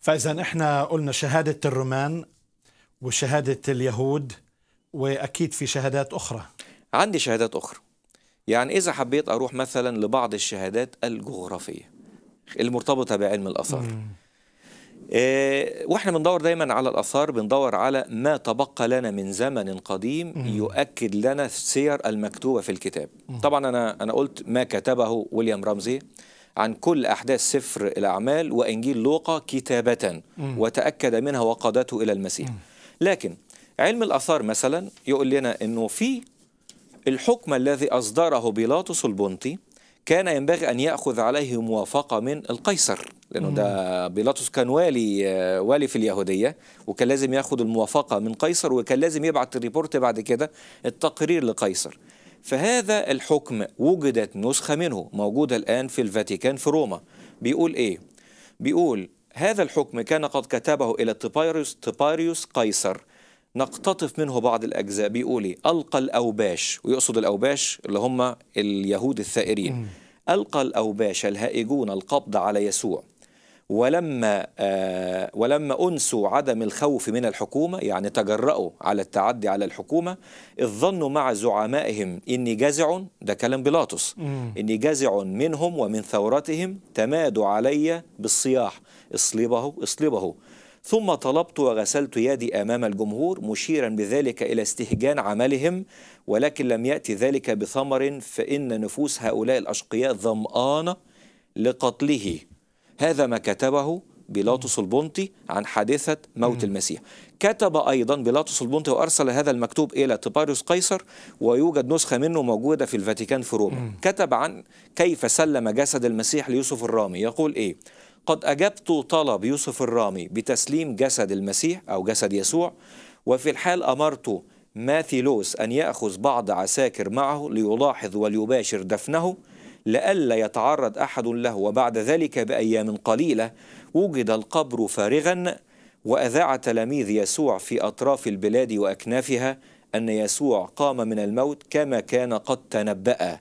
فإذا إحنا قلنا شهادة الرومان وشهادة اليهود وأكيد في شهادات أخرى عندي شهادات أخرى يعني إذا حبيت أروح مثلا لبعض الشهادات الجغرافية المرتبطة بعلم الآثار إيه واحنا بندور دايما على الاثار بندور على ما تبقى لنا من زمن قديم مم. يؤكد لنا السير المكتوبه في الكتاب مم. طبعا انا انا قلت ما كتبه ويليام رامزي عن كل أحداث سفر الأعمال وإنجيل لوقا كتابة وتأكد منها وقادته إلى المسيح لكن علم الأثار مثلا يقول لنا أنه في الحكم الذي أصدره بيلاطس البنطي كان ينبغي أن يأخذ عليه موافقة من القيصر لأنه ده بيلاطس كان والي والي في اليهودية وكان لازم يأخذ الموافقة من قيصر وكان لازم يبعت الريبورت بعد كده التقرير لقيصر فهذا الحكم وجدت نسخة منه موجودة الآن في الفاتيكان في روما بيقول إيه؟ بيقول هذا الحكم كان قد كتبه إلى تبايروس, تبايروس قيصر نقتطف منه بعض الأجزاء بيقول إيه؟ ألقى الأوباش ويقصد الأوباش اللي هم اليهود الثائرين ألقى الأوباش الهائجون القبض على يسوع ولما آه، ولما أنسوا عدم الخوف من الحكومة يعني تجرأوا على التعدي على الحكومة الظن مع زعمائهم إني جزع ده كلام بيلاطس إني جزع منهم ومن ثورتهم تمادوا علي بالصياح اصلبه اصلبه ثم طلبت وغسلت يدي امام الجمهور مشيرا بذلك الى استهجان عملهم ولكن لم ياتي ذلك بثمر فان نفوس هؤلاء الاشقياء ظمانه لقتله هذا ما كتبه بيلاطس البنطي عن حادثة موت المسيح كتب أيضا بيلاطس البنطي وأرسل هذا المكتوب إلى تباريوس قيصر ويوجد نسخة منه موجودة في الفاتيكان في روما كتب عن كيف سلم جسد المسيح ليوسف الرامي يقول إيه قد أجبت طلب يوسف الرامي بتسليم جسد المسيح أو جسد يسوع وفي الحال أمرت ماثيلوس أن يأخذ بعض عساكر معه ليلاحظ وليباشر دفنه لئلا يتعرض أحد له وبعد ذلك بأيام قليلة وجد القبر فارغا وأذاع تلاميذ يسوع في أطراف البلاد وأكنافها أن يسوع قام من الموت كما كان قد تنبأ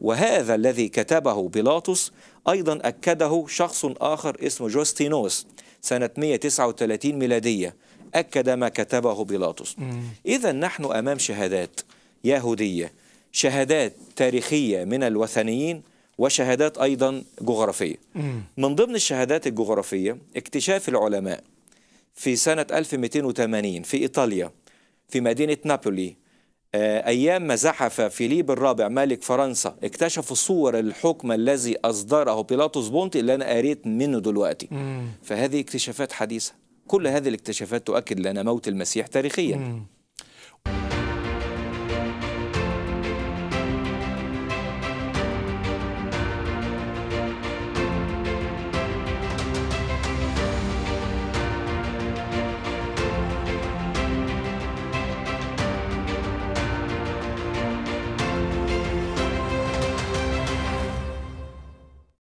وهذا الذي كتبه بيلاطس أيضا أكده شخص آخر اسمه جوستينوس سنة 139 ميلادية أكد ما كتبه بيلاطس إذا نحن أمام شهادات يهودية شهادات تاريخية من الوثنيين وشهادات أيضا جغرافية من ضمن الشهادات الجغرافية اكتشاف العلماء في سنة 1280 في إيطاليا في مدينة نابولي آه، أيام ما زحف فيليب الرابع ملك فرنسا اكتشفوا صور الحكم الذي أصدره بيلاطس بونتي اللي أنا قريت منه دلوقتي فهذه اكتشافات حديثة كل هذه الاكتشافات تؤكد لنا موت المسيح تاريخيا